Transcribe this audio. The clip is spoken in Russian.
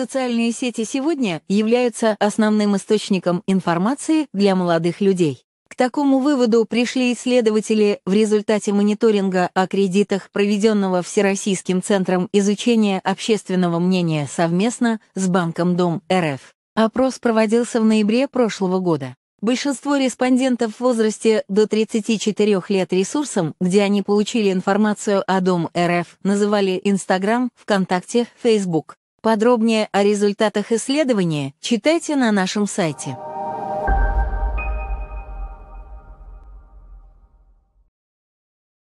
Социальные сети сегодня являются основным источником информации для молодых людей. К такому выводу пришли исследователи в результате мониторинга о кредитах, проведенного Всероссийским центром изучения общественного мнения совместно с Банком Дом РФ. Опрос проводился в ноябре прошлого года. Большинство респондентов в возрасте до 34 лет ресурсом, где они получили информацию о Дом РФ, называли Инстаграм, ВКонтакте, Фейсбук. Подробнее о результатах исследования читайте на нашем сайте.